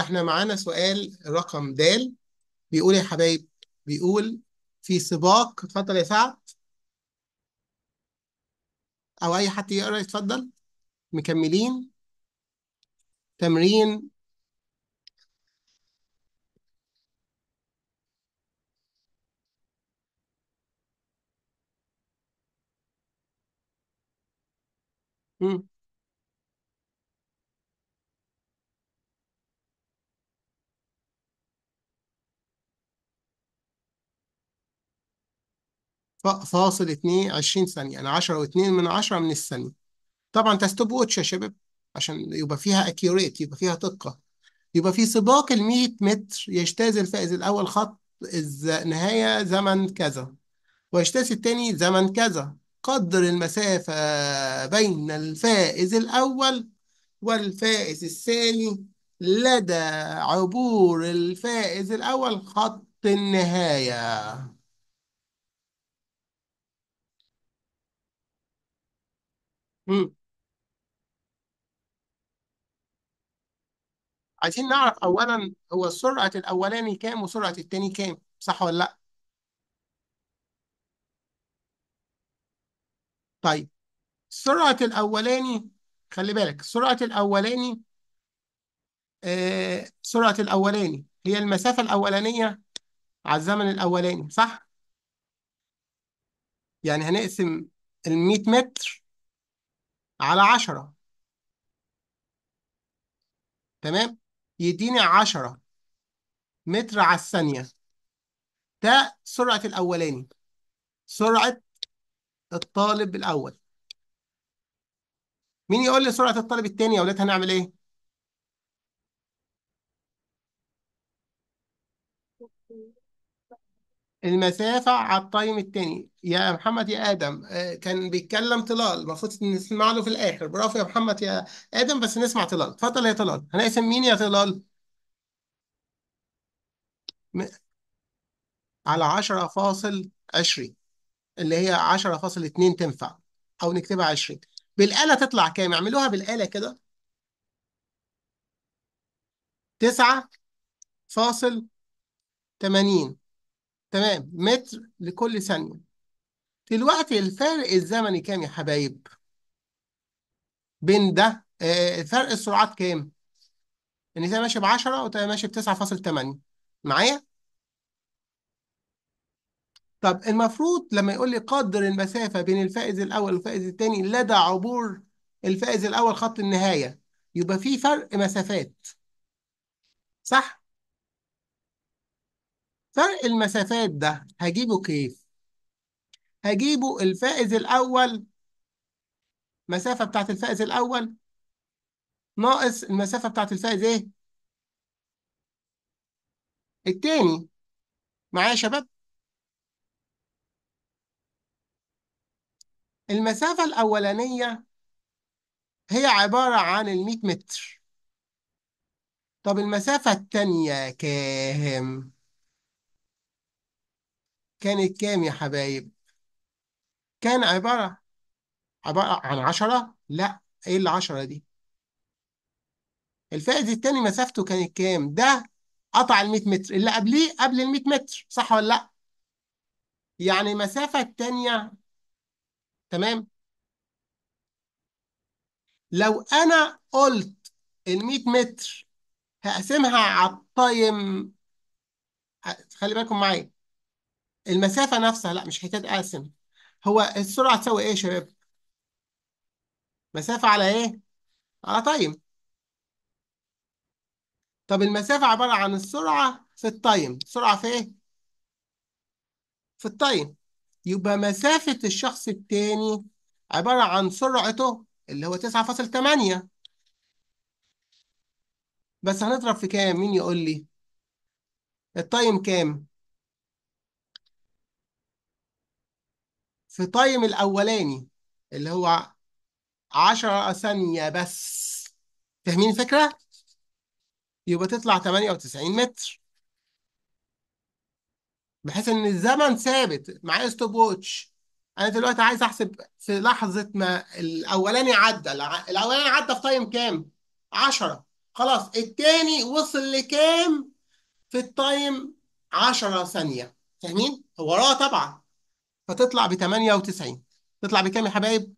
احنا معانا سؤال رقم د بيقول يا حبايب بيقول في سباق اتفضل يا سعد او اي حد يقرا يتفضل مكملين تمرين مم. فاصل اتنين عشرين ثانية يعني 10 واتنين من عشرة من الثانية طبعا تستوب واتش ووتش يا شباب عشان يبقى فيها اكيوريت يبقى فيها دقة يبقى في سباق ال 100 متر يجتاز الفائز الأول خط النهاية زمن كذا ويجتاز الثاني زمن كذا قدر المسافة بين الفائز الأول والفائز الثاني لدى عبور الفائز الأول خط النهاية مم. عايزين نعرف أولًا هو سرعة الأولاني كام وسرعة التاني كام، صح ولا لأ؟ طيب، سرعة الأولاني خلّي بالك سرعة الأولاني آه سرعة الأولاني هي المسافة الأولانية على الزمن الأولاني، صح؟ يعني هنقسم ال100 متر على عشرة تمام يديني عشرة متر على الثانية ده سرعة الأولاني سرعة الطالب الأول مين يقول لي سرعة الطالب الثاني يا ولاد هنعمل إيه؟ المسافة على التايم التاني يا محمد يا آدم آه، كان بيتكلم طلال المفروض نسمع له في الآخر برافو يا محمد يا آدم بس نسمع طلال اتفضل يا طلال هنقسم مين يا طلال على 10.20 اللي هي 10.2 تنفع أو نكتبها 20 بالآلة تطلع كام اعملوها بالآلة كده 9.80 تمام متر لكل ثانية دلوقتي الفرق الزمني كام يا حبايب؟ بين ده آه فرق السرعات كام؟ يعني ان ده ماشي ب 10 وده ماشي ب 9.8 معايا؟ طب المفروض لما يقول لي قدر المسافة بين الفائز الأول والفائز الثاني لدى عبور الفائز الأول خط النهاية يبقى في فرق مسافات صح؟ فرق المسافات ده هجيبه كيف؟ هجيبه الفائز الأول المسافة بتاعت الفائز الأول ناقص المسافة بتاعت الفائز إيه؟ التاني معايا يا شباب؟ المسافة الأولانية هي عبارة عن ال 100 متر طب المسافة التانية كام؟ كانت كام يا حبايب كان عبارة عبارة عن عشرة لا ايه العشرة دي الفائز التاني مسافته كانت كام ده قطع ال 100 متر اللي قبليه قبل ال 100 متر صح ولا لا يعني المسافة التانية تمام لو انا قلت ال 100 متر هقسمها على الطايم خلي بالكم معايا المسافة نفسها لا مش حكاية قاسم هو السرعة تساوي ايه يا شباب؟ مسافة على ايه؟ على تايم طب المسافة عبارة عن السرعة في التايم سرعة في ايه؟ في التايم يبقى مسافة الشخص التاني عبارة عن سرعته اللي هو 9.8 بس هنضرب في كام؟ مين يقول لي؟ التايم كام؟ في تايم الاولاني اللي هو 10 ثانيه بس فاهمين الفكره يبقى تطلع 98 متر بحيث ان الزمن ثابت معايا ستوب ووتش انا دلوقتي عايز احسب في لحظه ما الاولاني عدى الاولاني عدى في تايم كام 10 خلاص التاني وصل لكام في التايم 10 ثانيه فاهمين هو وراه طبعا فتطلع ب 98 تطلع بكام يا حبايب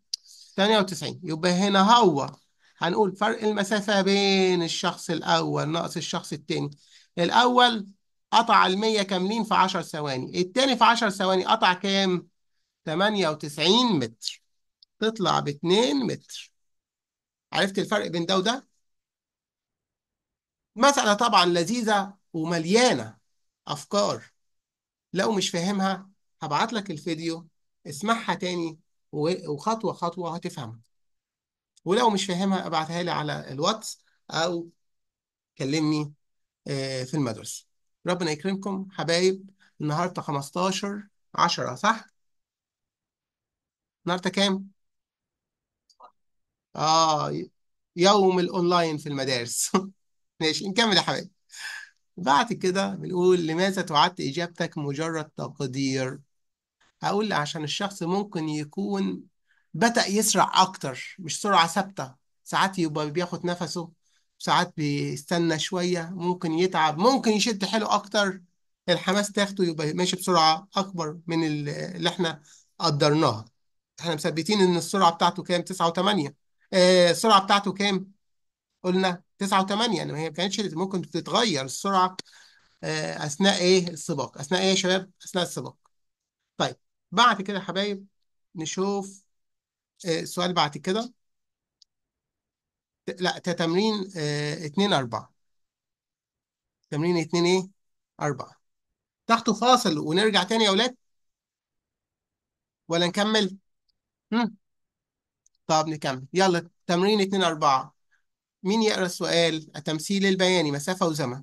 98 يبقى هنا هو هنقول فرق المسافة بين الشخص الأول ناقص الشخص التاني الأول قطع ال 100 كاملين في 10 ثواني التاني في 10 ثواني قطع كام 98 متر تطلع ب 2 متر عرفت الفرق بين ده وده مسألة طبعا لذيذة ومليانة أفكار لو مش فاهمها هبعت لك الفيديو اسمعها تاني وخطوة خطوة هتفهمها ولو مش فاهمها ابعتها لي على الواتس أو كلمني آه، في المدرسة ربنا يكرمكم حبايب النهاردة 15 10 صح؟ النهاردة كام؟ آه يوم الأونلاين في المدارس ماشي نكمل يا حبايب بعد كده بنقول لماذا تعد إجابتك مجرد تقدير هقول عشان الشخص ممكن يكون بدأ يسرع أكتر مش سرعة ثابتة ساعات يبقى بياخد نفسه ساعات بيستنى شوية ممكن يتعب ممكن يشد حيله أكتر الحماس تاخده يبقى ماشي بسرعة أكبر من اللي إحنا قدرناها إحنا مثبتين إن السرعة بتاعته كام تسعة وتمانية 8 آه، السرعة بتاعته كام قلنا تسعة وتمانية يعني هي ما كانتش ممكن تتغير السرعة آه، أثناء إيه السباق أثناء إيه يا شباب أثناء السباق بعد كده يا حبايب نشوف آه، السؤال بعد كده لا تمرين آه، اتنين اربعة تمرين اتنين ايه اربعة تحته فاصل ونرجع تاني يا اولاد ولا نكمل هم. طب نكمل يلا تمرين اتنين اربعة مين يقرا السؤال التمثيل البياني مسافة وزمن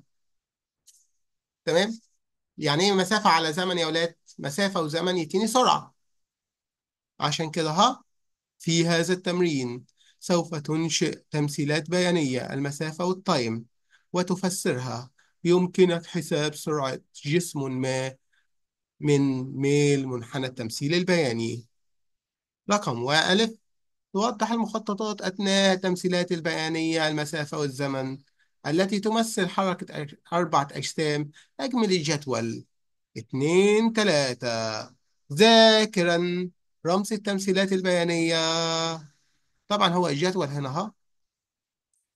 تمام يعني ايه مسافة على زمن يا اولاد مسافة وزمن يديني سرعة عشان كده ها في هذا التمرين سوف تنشئ تمثيلات بيانية المسافة والتايم وتفسرها يمكنك حساب سرعة جسم ما من ميل منحنى التمثيل البياني رقم وألف توضح المخططات أثناء التمثيلات البيانية المسافة والزمن التي تمثل حركة أربعة أجسام أجمل الجدول اتنين تلاتة ذاكرا رمز التمثيلات البيانية طبعا هو الجدول هنا ها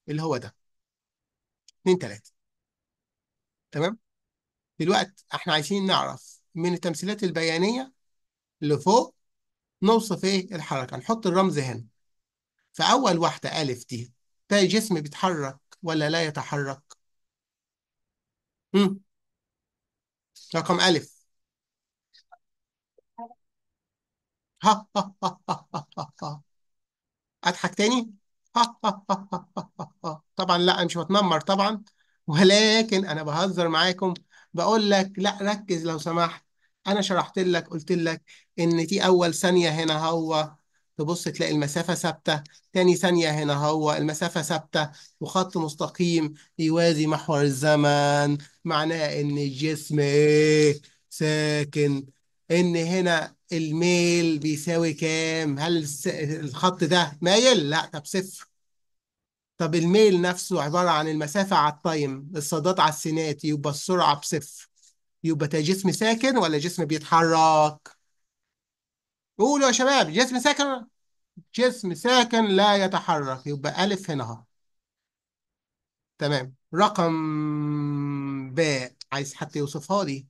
اللي هو ده اتنين تلاتة تمام دلوقتي احنا عايزين نعرف من التمثيلات البيانية لفوق نوصف ايه الحركة نحط الرمز هنا فأول واحدة ألف دي ده جسم بيتحرك ولا لا يتحرك؟ مم. رقم ألف ها ها ها ها ها ها أضحك تاني ها ها ها ها ها ها طبعا لا أنا مش بتنمر طبعا ولكن أنا بهزر معاكم بقول لك لا ركز لو سمحت أنا شرحت لك قلت لك إن دي أول ثانية هنا هو تبص تلاقي المسافة ثابتة تاني ثانية هنا هو المسافة ثابتة وخط مستقيم يوازي محور الزمن معناه إن الجسم إيه ساكن إن هنا الميل بيساوي كام هل الخط ده مايل لا طب صفر طب الميل نفسه عبارة عن المسافة على التايم الصادات على السينات يبقى السرعة بصفر يبقى ده جسم ساكن ولا جسم بيتحرك قولوا يا شباب جسم ساكن جسم ساكن لا يتحرك يبقى ألف هنا اهو تمام رقم ب عايز حد يوصفها لي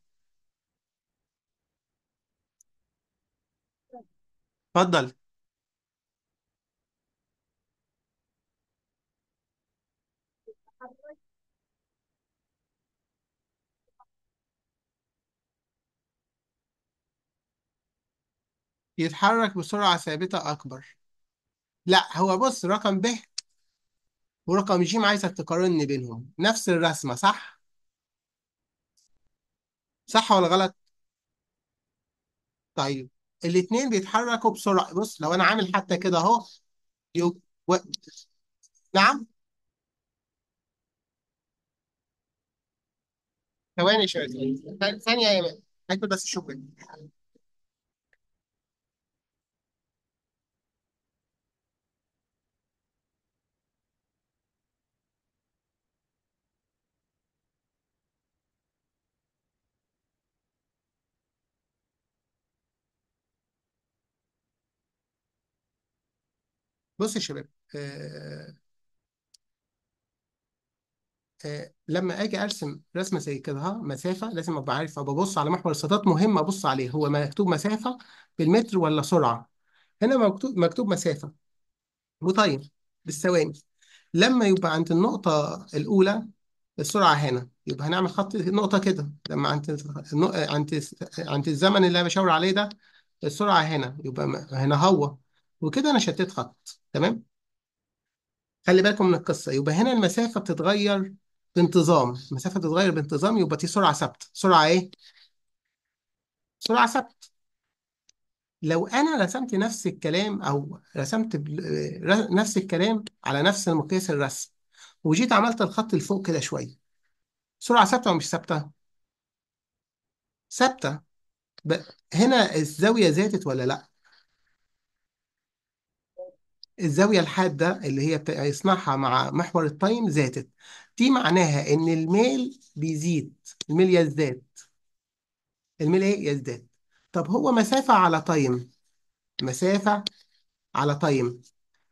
اتفضل يتحرك بسرعة ثابتة أكبر لا هو بص رقم ب ورقم ج عايزك تقارني بينهم نفس الرسمة صح؟ صح ولا غلط؟ طيب الاتنين بيتحركوا بسرعة بص لو أنا عامل حتى كده أهو يو... و... نعم ثواني شوية ثانية يا مان بس شكرا بص يا شباب آه، آه، لما اجي ارسم رسمه زي كده مسافه لازم ابقى عارف ابص على محور السطات مهم ابص عليه هو مكتوب مسافه بالمتر ولا سرعه هنا مكتوب مكتوب مسافه وطيب بالثواني لما يبقى عند النقطه الاولى السرعه هنا يبقى هنعمل خط نقطه كده لما عند عند عند الزمن اللي انا بشاور عليه ده السرعه هنا يبقى هنا هو وكده انا شتت خط تمام خلي بالكم من القصه يبقى هنا المسافه بتتغير بانتظام المسافه بتتغير بانتظام يبقى دي سرعه ثابته سرعه ايه سرعه ثابته لو انا رسمت نفس الكلام او رسمت آه، نفس الكلام على نفس المقياس الرسم وجيت عملت الخط لفوق كده شويه سرعه ثابته ولا مش ثابته ثابته هنا الزاويه زادت ولا لا الزاوية الحادة اللي هي بيصنعها هيصنعها مع محور التايم زادت دي معناها إن الميل بيزيد الميل يزداد الميل إيه يزداد طب هو مسافة على تايم مسافة على تايم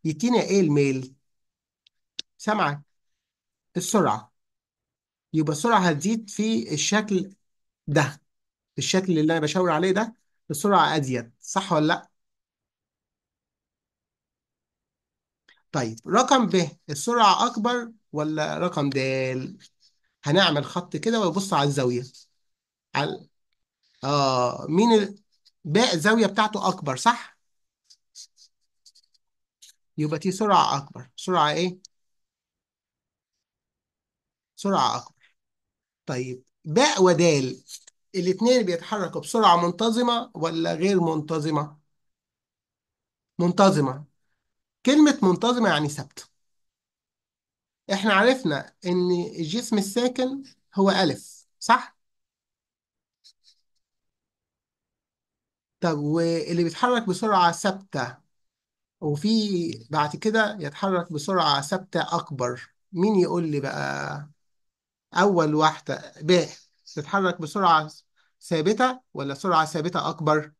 يدينا إيه الميل سامعك السرعة يبقى السرعة هتزيد في الشكل ده الشكل اللي أنا بشاور عليه ده السرعة أزيد صح ولا لأ طيب رقم ب السرعة أكبر ولا رقم د هنعمل خط كده ويبص على الزاوية على آه مين ال... باء الزاوية بتاعته أكبر صح؟ يبقى دي سرعة أكبر سرعة إيه؟ سرعة أكبر طيب باء ود الاتنين بيتحركوا بسرعة منتظمة ولا غير منتظمة؟ منتظمة كلمة منتظمة يعني ثابتة احنا عرفنا ان الجسم الساكن هو ألف صح؟ طب واللي بيتحرك بسرعة ثابتة وفي بعد كده يتحرك بسرعة ثابتة أكبر مين يقول لي بقى أول واحدة ب تتحرك بسرعة ثابتة ولا سرعة ثابتة أكبر؟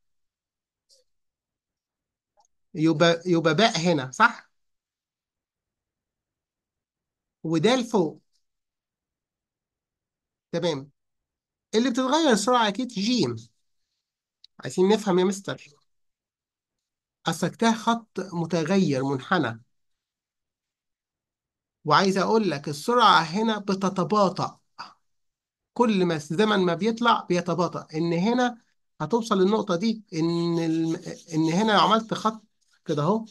يبقى يبقى باء هنا صح وده لفوق تمام اللي بتتغير السرعة أكيد جيم عايزين نفهم يا مستر أسلكتها خط متغير منحنى وعايز أقول لك السرعة هنا بتتباطأ كل ما الزمن ما بيطلع بيتباطأ إن هنا هتوصل للنقطة دي إن ال... إن هنا عملت خط كده اهو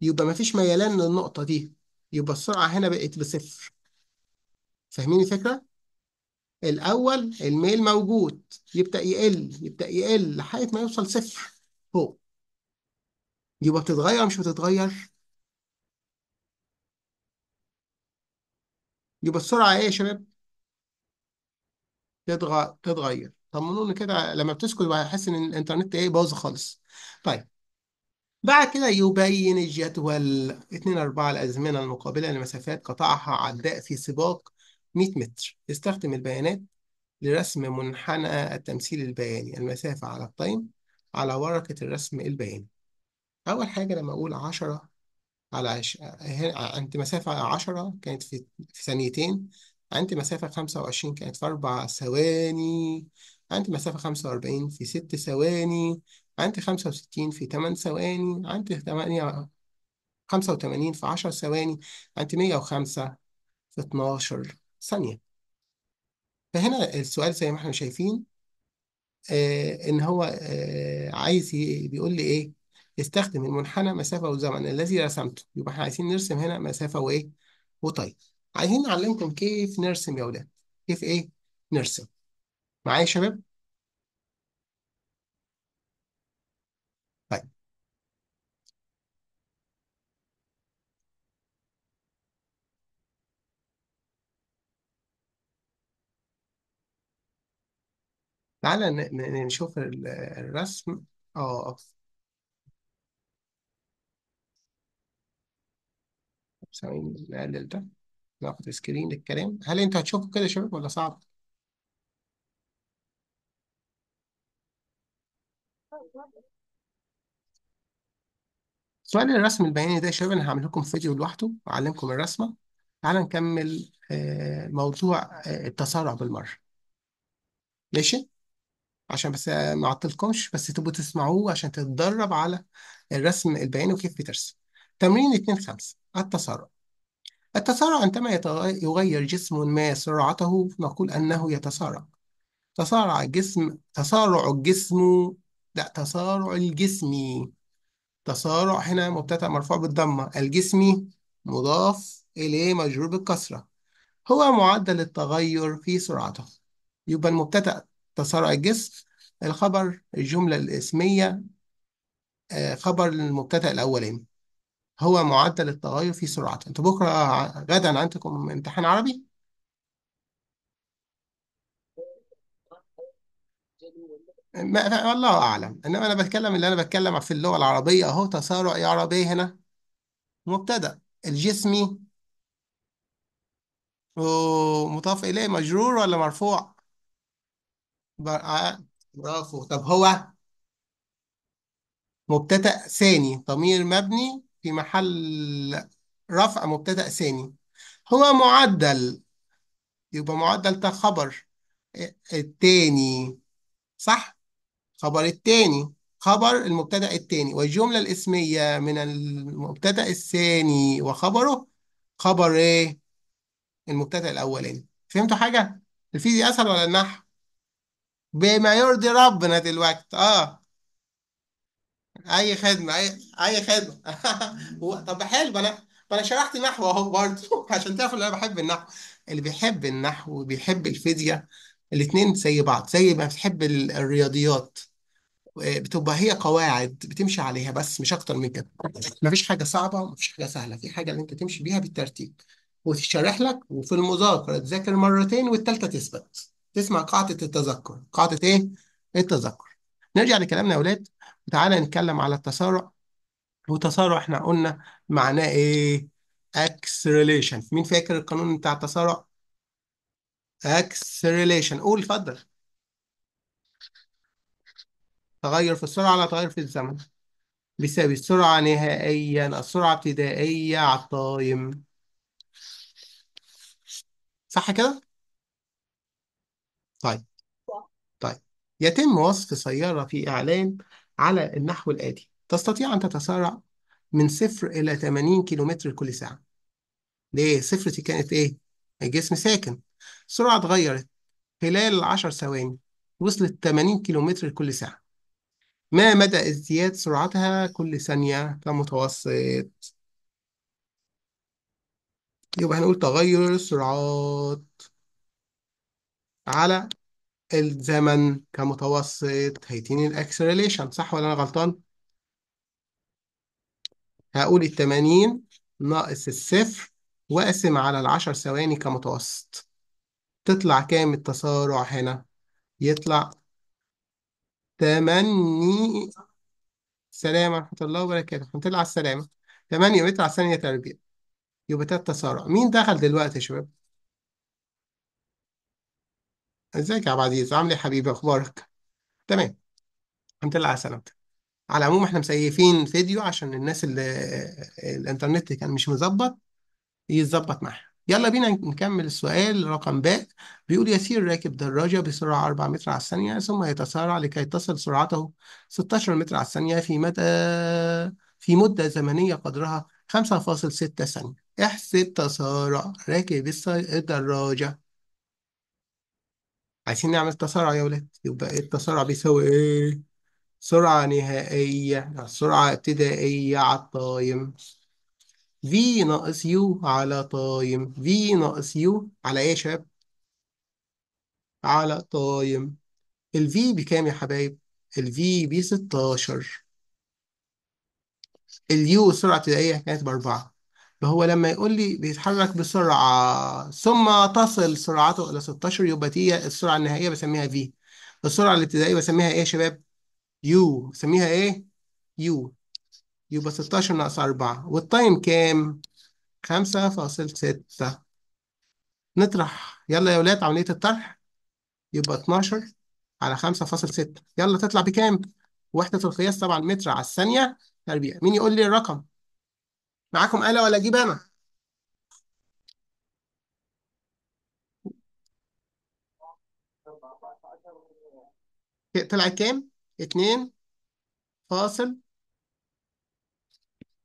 يبقى مفيش ميلان للنقطة دي يبقى السرعة هنا بقت بصفر فاهمين الفكرة؟ الأول الميل موجود يبدأ يقل يبدأ يقل لحد ما يوصل صفر فوق يبقى بتتغير مش بتتغير؟ يبقى السرعة إيه يا شباب؟ تتغير تتغير طمنوني كده لما بتسكت بحس إن الإنترنت إيه باظ خالص طيب بعد كده يبين الجدول 2 4 الأزمنة المقابلة لمسافات قطعها عداء في سباق 100 متر استخدم البيانات لرسم منحنى التمثيل البياني المسافة على التايم على ورقة الرسم البياني أول حاجة لما أقول 10 على عش... عندي مسافة 10 كانت في, في ثانيتين عندي مسافة 25 كانت في 4 ثواني عندي مسافة 45 في 6 ثواني عندي 65 في 8 ثواني عندي 8 85 في 10 ثواني عندي 105 في 12 ثانية فهنا السؤال زي ما احنا شايفين آه ان هو آه عايز بيقول لي ايه استخدم المنحنى مسافة وزمن الذي رسمته يبقى احنا عايزين نرسم هنا مسافة وايه وطيب عايزين نعلمكم كيف نرسم يا ولاد كيف ايه نرسم معايا يا شباب تعالى نشوف الرسم اه ثواني نقلل ده ناخد سكرين للكلام هل انتوا هتشوفوا كده يا شباب ولا صعب؟ سؤال الرسم البياني ده يا شباب انا هعمل لكم فيديو لوحده واعلمكم الرسمه تعالى نكمل آه، موضوع آه، التسارع بالمره ماشي؟ عشان بس ما اعطلكمش بس تبقوا تسمعوه عشان تتدرب على الرسم البياني وكيف بترسم تمرين 2 5 التسارع التسارع عندما يغير جسم ما سرعته نقول أنه يتسارع تسارع الجسم تسارع الجسم لا تسارع الجسمي تسارع هنا مبتدأ مرفوع بالضمة الجسمي مضاف إليه مجرور بالكسرة هو معدل التغير في سرعته يبقى المبتدأ تسارع الجسم الخبر الجملة الاسمية آه، خبر المبتدأ الأولاني هو معدل التغير في سرعة انتوا بكرة غدا عندكم امتحان عربي ما الله أعلم إنما أنا بتكلم اللي أنا بتكلم في اللغة العربية أهو تسارع يا عربي هنا مبتدأ الجسمي ومضاف إليه مجرور ولا مرفوع برافو آه، برافو طب هو مبتدأ ثاني ضمير مبني في محل رفع مبتدأ ثاني هو معدل يبقى معدل ده خبر التاني صح خبر التاني خبر المبتدأ التاني والجملة الاسمية من المبتدأ الثاني وخبره خبر ايه المبتدأ الأولاني فهمتوا حاجة الفيزياء أسهل ولا النحو بما يرضي ربنا دلوقتي اه اي خدمه اي اي خدمه طب حلو انا انا شرحت نحو اهو برضه عشان تعرفوا ان انا بحب النحو اللي بيحب النحو وبيحب الفيزياء الاثنين زي بعض زي ما بتحب الرياضيات بتبقى هي قواعد بتمشي عليها بس مش اكتر من كده مفيش حاجه صعبه ومفيش حاجه سهله في حاجه اللي انت تمشي بيها بالترتيب وتشرح لك وفي المذاكره تذاكر مرتين والتالتة تثبت تسمع قاعدة التذكر قاعدة إيه؟ التذكر نرجع لكلامنا يا أولاد تعالى نتكلم على التسارع والتسارع إحنا قلنا معناه إيه؟ acceleration مين فاكر القانون بتاع التسارع؟ acceleration قول اتفضل تغير في السرعة على تغير في الزمن بيساوي السرعة نهائيا السرعة ابتدائية على الطايم صح كده؟ طيب طيب يتم وصف سيارة في إعلان على النحو الآتي تستطيع أن تتسارع من صفر إلى 80 كيلومتر كل ساعة ليه؟ صفر دي كانت إيه؟ الجسم ساكن السرعة اتغيرت خلال 10 ثواني وصلت 80 كيلومتر كل ساعة ما مدى ازدياد سرعتها كل ثانية كمتوسط؟ يبقى هنقول تغير السرعات على الزمن كمتوسط هيتين الاكسلريشن صح ولا انا غلطان هقول 80 ناقص الصفر واقسم على 10 ثواني كمتوسط تطلع كام التسارع هنا يطلع 8 سلامة ورحمة الله وبركاته هنطلع على السلامة 8 متر على ثانية تربيع يبقى ده التسارع مين دخل دلوقتي يا شباب ازيك يا عبد العزيز عامل ايه يا حبيبي اخبارك تمام الحمد لله على سلامتك على العموم احنا مسيفين فيديو عشان الناس اللي الانترنت كان مش مظبط يتظبط معاها يلا بينا نكمل السؤال رقم ب بيقول يسير راكب دراجة بسرعة 4 متر على الثانية ثم يتسارع لكي تصل سرعته 16 متر على الثانية في مدى في مدة زمنية قدرها 5.6 ثانية احسب تسارع راكب الس- الدراجة عايزين نعمل تسارع يا ولاد يبقى ايه التسارع بيساوي ايه سرعة نهائية سرعة ابتدائية على الطايم v ناقص يو على طايم v ناقص يو على ايه يا شباب على طايم ال v بكام يا حبايب ال v بستاشر اليو سرعة ابتدائية كانت بأربعة فهو لما يقول لي بيتحرك بسرعة ثم تصل سرعته إلى 16 يبقى دي السرعة النهائية بسميها في السرعة الابتدائية بسميها إيه يا شباب؟ يو بسميها إيه؟ يو يبقى 16 ناقص 4 والتايم كام؟ 5.6 نطرح يلا يا ولاد عملية الطرح يبقى 12 على 5.6 يلا تطلع بكام؟ وحدة القياس طبعا متر على الثانية تربيع مين يقول لي الرقم؟ معاكم آلة ولا أجيب أنا؟ طلعت كام؟ اتنين فاصل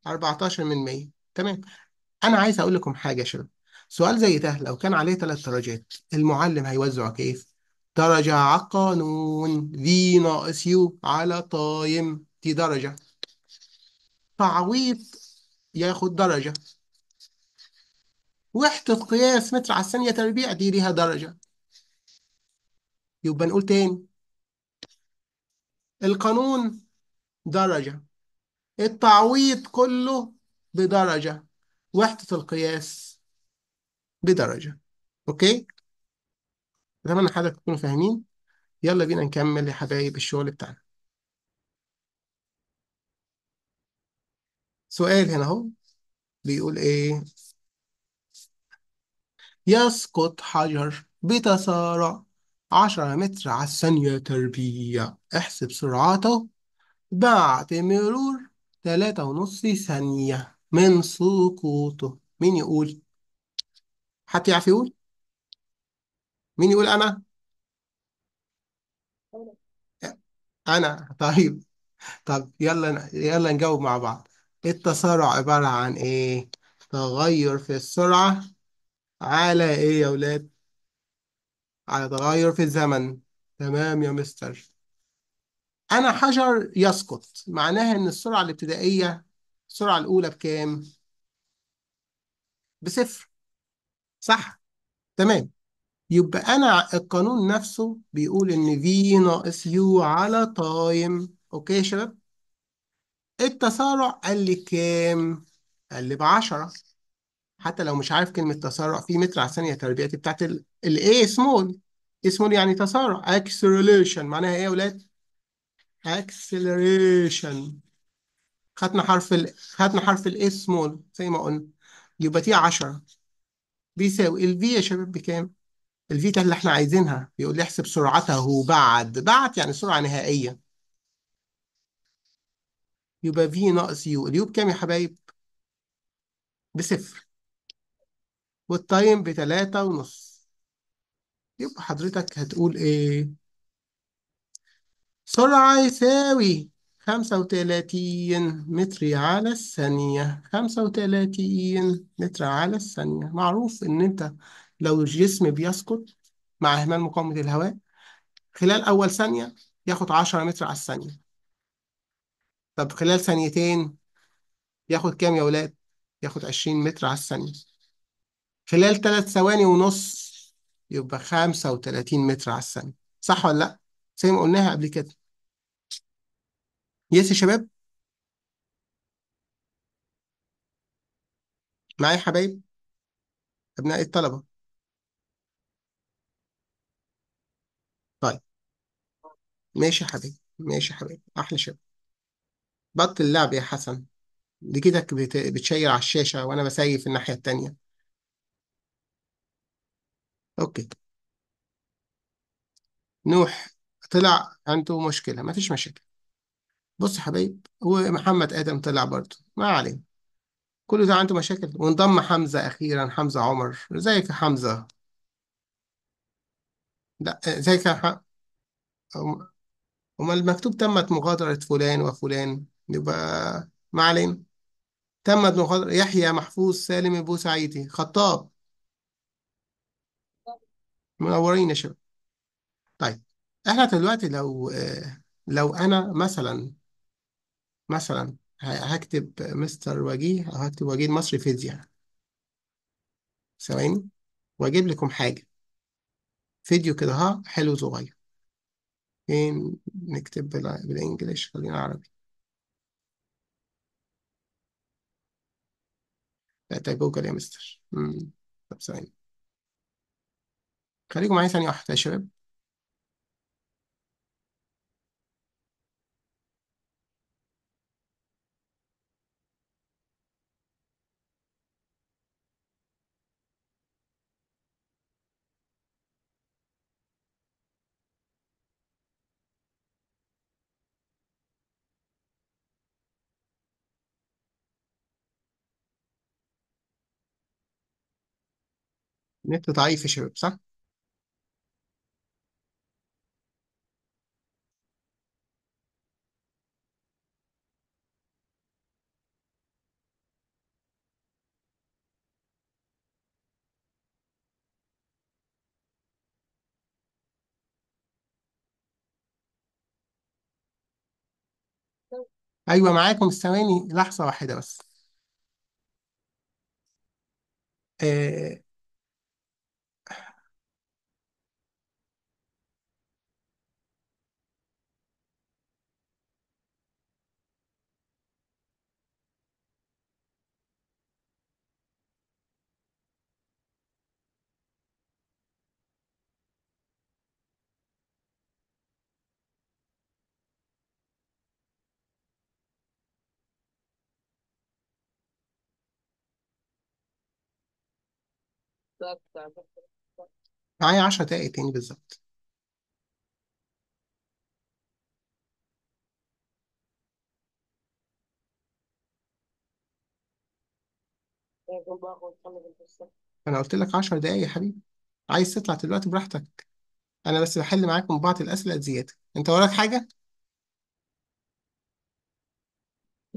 أربعتاشر من مية تمام أنا عايز أقول لكم حاجة يا شباب سؤال زي ده لو كان عليه ثلاث درجات المعلم هيوزعه كيف؟ درجة على القانون في ناقص يو على طايم دي درجة تعويض ياخد درجة وحدة قياس متر على الثانية تربيع دي ليها درجة يبقى نقول تاني القانون درجة التعويض كله بدرجة وحدة القياس بدرجة أوكي؟ أتمنى حضرتك تكونوا فاهمين يلا بينا نكمل يا حبايب الشغل بتاعنا سؤال هنا اهو بيقول ايه يسقط حجر بتسارع عشرة متر على الثانية تربيع احسب سرعته بعد مرور تلاتة ونص ثانية من سقوطه مين يقول؟ حد يعرف يقول؟ مين يقول أنا؟ أنا طيب طب يلا يلا نجاوب مع بعض التسارع عبارة عن إيه؟ تغير في السرعة على إيه يا ولاد؟ على تغير في الزمن تمام يا مستر أنا حجر يسقط معناها إن السرعة الابتدائية السرعة الأولى بكام؟ بصفر صح؟ تمام يبقى أنا القانون نفسه بيقول إن في ناقص يو على تايم أوكي يا شباب؟ التسارع قال لي كام؟ قال لي ب 10 حتى لو مش عارف كلمة تسارع في متر على الثانية تربيعتي بتاعت الاي سمول سمول يعني تسارع اكسلريشن معناها ايه يا ولاد؟ اكسلريشن خدنا حرف ال خدنا حرف A سمول زي ما قلنا يبقى تي 10 بيساوي الفي يا شباب بكام؟ الفيتا اللي احنا عايزينها بيقول لي احسب سرعته بعد بعد يعني سرعة نهائية يبقى في ناقص يو اليو بكام يا حبايب بصفر والتايم بتلاتة ونص يبقى حضرتك هتقول ايه سرعة يساوي خمسة وتلاتين متر على الثانية خمسة وتلاتين متر على الثانية معروف إن أنت لو الجسم بيسقط مع إهمال مقاومة الهواء خلال أول ثانية ياخد عشرة متر على الثانية طب خلال ثانيتين ياخد كام يا ولاد؟ ياخد 20 متر على الثانية خلال ثلاث ثواني ونص يبقى 35 متر على الثانية صح ولا لأ؟ زي ما قلناها قبل كده يس يا شباب معايا يا حبايب أبناء الطلبة طيب ماشي يا حبيبي ماشي يا حبيبي أحلى شباب بطل اللعب يا حسن دي بت- بتشير على الشاشة وأنا بسيف الناحية التانية أوكي نوح طلع عنده مشكلة مفيش مشاكل بص يا هو محمد آدم طلع برضه ما علينا كل ده عنده مشاكل وانضم حمزة أخيرا حمزة عمر زيك يا حمزة لا زيك يا ح- أمال المكتوب تمت مغادرة فلان وفلان يبقى ما علينا تمت مخاطرة يحيى محفوظ سالم البوسعيدي خطاب منورين يا شباب طيب احنا دلوقتي لو آه، لو انا مثلا مثلا هكتب مستر وجيه او هكتب وجيه مصري فيزياء ثواني واجيب لكم حاجه فيديو كده ها حلو صغير فين نكتب بالانجلش خلينا عربي بتاعت طيب، جوجل يا مستر طب ثواني خليكم معايا ثانية واحدة يا شباب نت ضعيف يا شباب صح؟ ايوه معاكم ثواني لحظة واحدة بس آه آه، معايا 10 دقايق تاني بالظبط انا قلت لك 10 دقايق يا حبيبي عايز تطلع دلوقتي براحتك انا بس بحل معاك من بعض الاسئله زياده انت وراك حاجه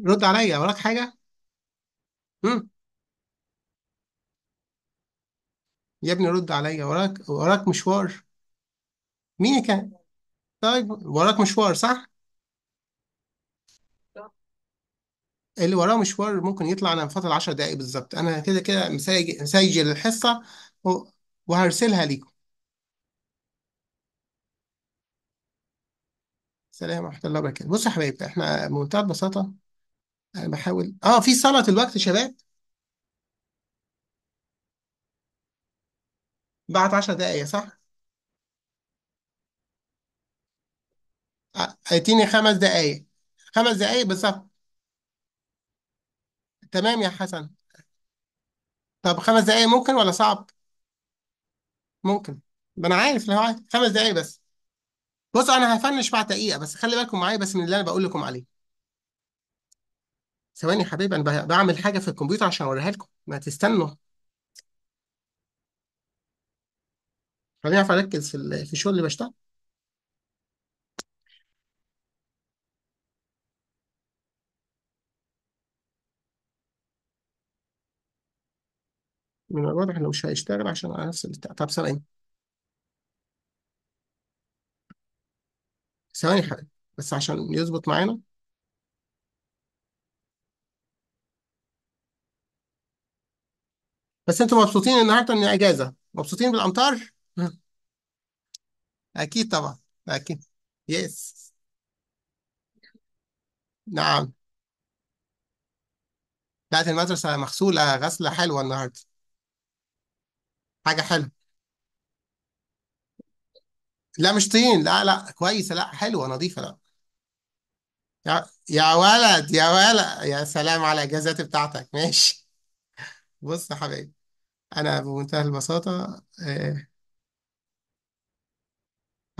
رد عليا وراك حاجه مم. يا ابني رد عليا وراك وراك مشوار مين كان طيب وراك مشوار صح اللي وراه مشوار ممكن يطلع انا انفصل 10 دقايق بالظبط انا كده كده مسجل الحصه وهرسلها ليكم سلام ورحمه الله وبركاته بصوا يا حبايبي احنا بمنتهى البساطه انا بحاول اه في صلاه الوقت شباب بعد 10 دقايق صح؟ اديني خمس دقايق خمس دقايق بالظبط تمام يا حسن طب خمس دقايق ممكن ولا صعب؟ ممكن ما انا عارف اللي هو عايز. خمس دقايق بس بص انا هفنش بعد دقيقة بس خلي بالكم معايا بس من اللي انا بقول لكم عليه ثواني يا حبيبي انا بعمل حاجة في الكمبيوتر عشان اوريها لكم ما تستنوا هل يعرف اركز في في الشغل اللي بشتغل من الواضح انه مش هيشتغل عشان على نفس البتاع طب ثواني ثواني حاجة بس عشان يظبط معانا بس انتوا مبسوطين النهارده ان اجازة مبسوطين بالامطار اكيد طبعا اكيد يس نعم بتاعت المدرسة مغسولة غسلة حلوة النهاردة حاجة حلوة لا مش طين لا لا كويسة لا حلوة نظيفة لا يا يا ولد يا ولد يا سلام على الإجازات بتاعتك ماشي بص يا حبيبي أنا بمنتهى البساطة آه،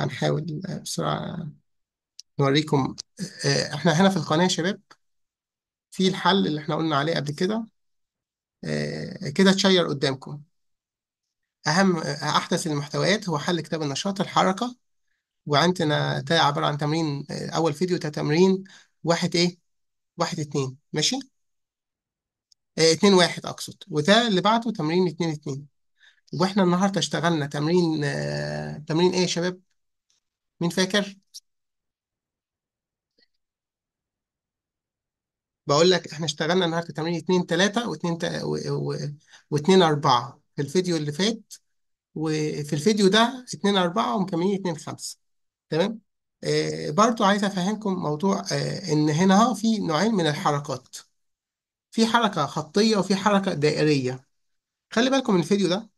هنحاول بسرعة نوريكم آه، احنا هنا في القناة يا شباب في الحل اللي احنا قلنا عليه قبل كده آه، كده تشير قدامكم أهم آه، أحدث المحتويات هو حل كتاب النشاط الحركة وعندنا ده عبارة عن تمرين أول فيديو ده تمرين واحد إيه؟ واحد اتنين ماشي؟ اتنين واحد أقصد وده اللي بعده تمرين اتنين اتنين واحنا النهارده اشتغلنا تمرين تمرين ايه يا شباب مين فاكر؟ بقول لك احنا اشتغلنا النهارده تمرين 2 3 و2 و2 4 في الفيديو اللي فات وفي الفيديو ده 2 4 ومكملين 2 5 تمام؟ آه برضو عايز افهمكم موضوع آه ان هنا في نوعين من الحركات في حركة خطية وفي حركة دائرية خلي بالكم من الفيديو ده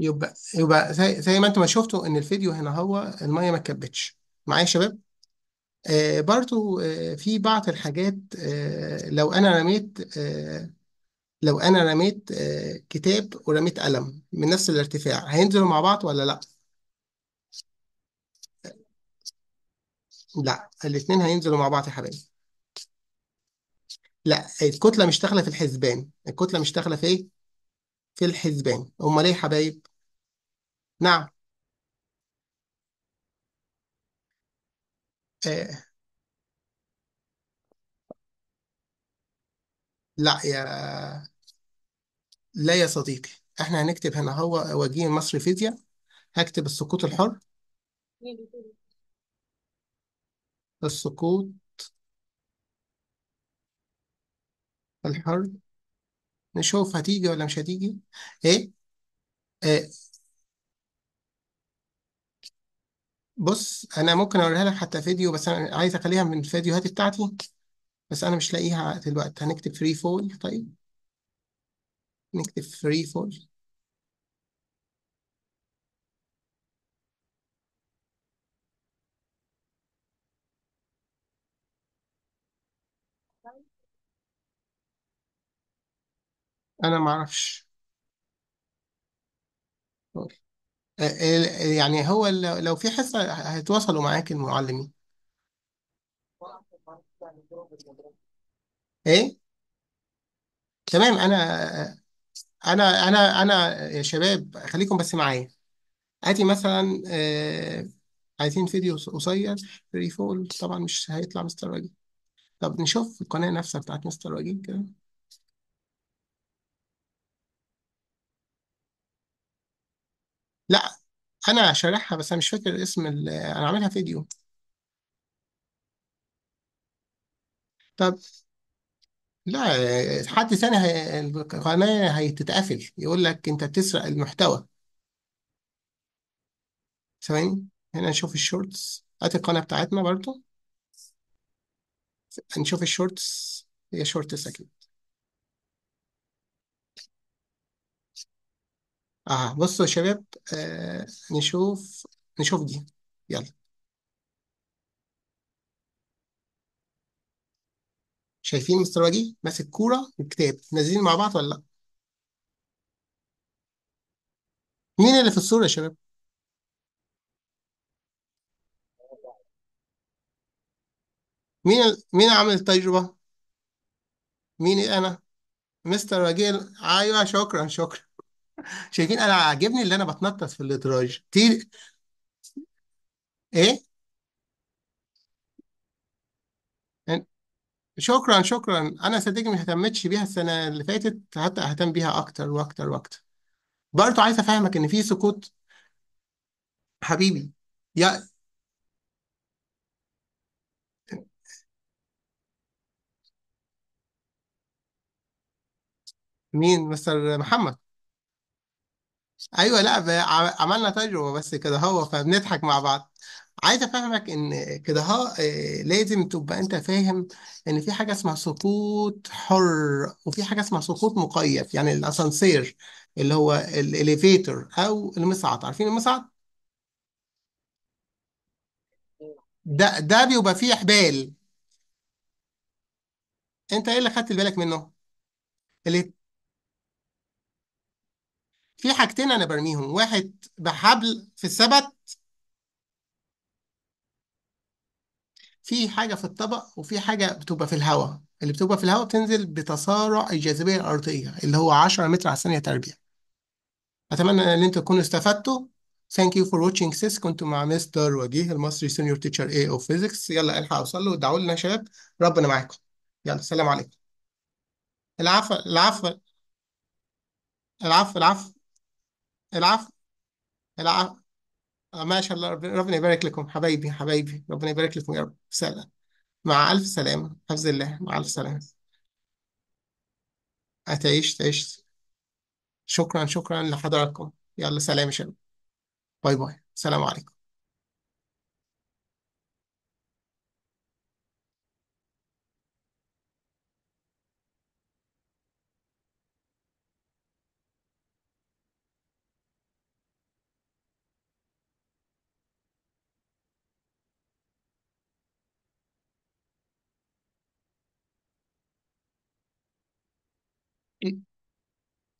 يبقى يبقى زي, زي ما انتم ما شفتوا ان الفيديو هنا هو الميه ما اتكبتش معايا يا شباب آه برضو آه في بعض الحاجات آه لو انا رميت آه لو انا رميت آه كتاب ورميت قلم من نفس الارتفاع هينزلوا مع بعض ولا لا لا الاثنين هينزلوا مع بعض يا حبايبي لا الكتله مش داخله في الحسبان الكتله مش داخله في ايه في الحسبان امال ايه يا حبايب نعم إيه. لا يا لا يا صديقي احنا هنكتب هنا هو وجيه مصر فيزياء هكتب السقوط الحر السقوط الحر نشوف هتيجي ولا مش هتيجي ايه إيه. بص انا ممكن اوريها لك حتى فيديو بس انا عايز اخليها من الفيديوهات بتاعتي بس انا مش لاقيها دلوقتي هنكتب فري فول طيب نكتب فري فول انا ما اعرفش يعني هو لو في حصة هيتواصلوا معاك المعلمين ايه تمام انا انا انا انا يا شباب خليكم بس معايا هاتي مثلا آه، عايزين فيديو قصير ريفول طبعا مش هيطلع مستر وجيه طب نشوف القناة نفسها بتاعت مستر وجيه كده لا انا شارحها بس انا مش فاكر اسم انا عاملها فيديو طب لا حد ثاني هي... القناة هيتتقفل يقول لك انت بتسرق المحتوى ثواني هنا نشوف الشورتس هات القناة بتاعتنا برضو نشوف الشورتس هي شورتس اكيد اه بصوا يا شباب آه نشوف نشوف دي يلا شايفين مستر واجي ماسك كورة وكتاب نازلين مع بعض ولا لا مين اللي في الصورة يا شباب مين ال... مين عامل التجربة مين انا مستر واجي ايوه شكرا شكرا شايفين انا عاجبني اللي انا بتنطط في الادراج تيجي ايه شكرا شكرا انا صدقني ما اهتمتش بيها السنه اللي فاتت حتى اهتم بيها اكتر واكتر واكتر برضه عايز افهمك ان في سكوت حبيبي يا مين مستر محمد ايوه لا عملنا تجربه بس كده هو فبنضحك مع بعض عايز افهمك ان كده هو آه، لازم تبقى انت فاهم ان في حاجه اسمها سقوط حر وفي حاجه اسمها سقوط مقيد يعني الاسانسير اللي هو الاليفيتور او المصعد عارفين المصعد ده ده بيبقى فيه حبال انت ايه اللي خدت بالك منه في حاجتين انا برميهم واحد بحبل في السبت في حاجه في الطبق وفي حاجه بتبقى في الهواء اللي بتبقى في الهواء بتنزل بتسارع الجاذبيه الارضيه اللي هو 10 متر على الثانيه تربيع اتمنى ان انتم تكونوا استفدتوا Thank you for watching this كنت مع مستر وجيه المصري سينيور تيتشر اي اوف فيزيكس يلا الحق اوصل له ادعوا لنا يا شباب ربنا معاكم يلا سلام عليكم العفو العفو العفو العفو العفو العفو آه، ما شاء الله رب- ربنا يبارك لكم حبايبي حبايبي ربنا يبارك لكم يا رب سلام مع ألف سلامة حفظ الله مع ألف سلامة هتعيش تعيش شكرا شكرا لحضراتكم يلا سلام يا شباب باي باي سلام عليكم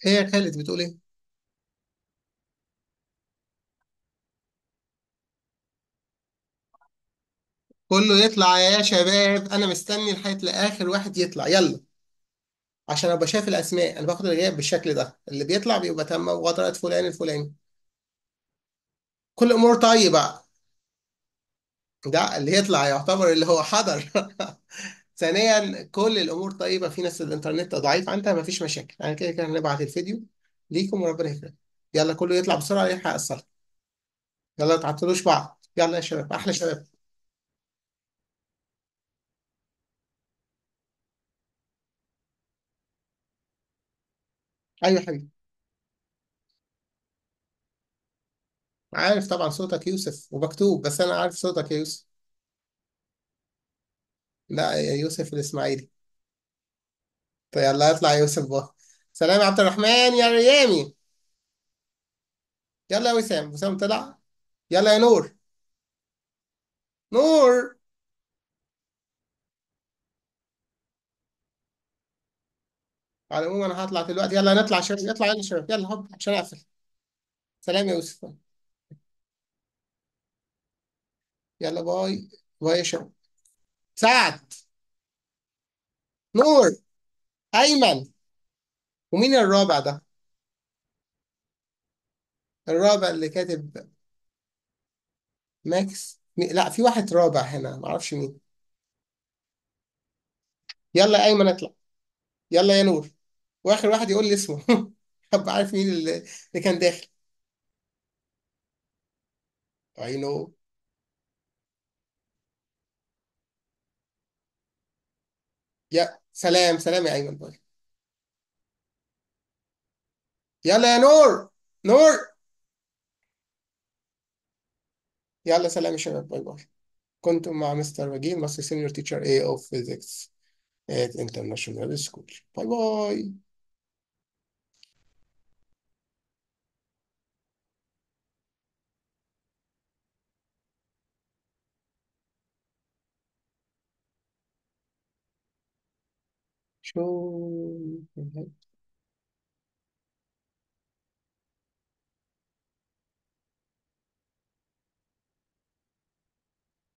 ايه يا خالد بتقول ايه؟ كله يطلع يا شباب انا مستني لحد لاخر واحد يطلع يلا عشان ابقى شايف الاسماء انا باخد الغياب بالشكل ده اللي بيطلع بيبقى تم وطلعت فلان الفلاني كل امور طيبه ده اللي يطلع يعتبر اللي هو حضر ثانيا كل الامور طيبه في ناس الانترنت ضعيف عندها مفيش مشاكل انا يعني كده كده هنبعت الفيديو ليكم وربنا يكرمكم يلا كله يطلع بسرعه يلحق الصلاه يلا ما تعطلوش بعض يلا يا شباب احلى شباب ايوه يا حبيبي عارف طبعا صوتك يوسف ومكتوب بس انا عارف صوتك يا يوسف لا يوسف الإسماعيلي طيب يلا اطلع يا يوسف بقى سلام يا عبد الرحمن يا ريامي يلا يا وسام وسام طلع يلا يا نور نور على العموم انا هطلع دلوقتي يلا نطلع شباب يلا شباب يلا هوب عشان اقفل سلام يا يوسف يلا باي باي يا شباب سعد نور أيمن ومين الرابع ده؟ الرابع اللي كاتب ماكس لا في واحد رابع هنا معرفش مين يلا يا أيمن اطلع يلا يا نور وآخر واحد يقول لي اسمه أبقى عارف مين اللي اللي كان داخل I know يا سلام سلام يا ايمن باي يلا يا نور نور يلا سلام يا شباب باي باي كنتم مع مستر وجيه مصري سينيور تيتشر اي اوف فيزيكس ات انترناشونال سكول باي باي Show Cho.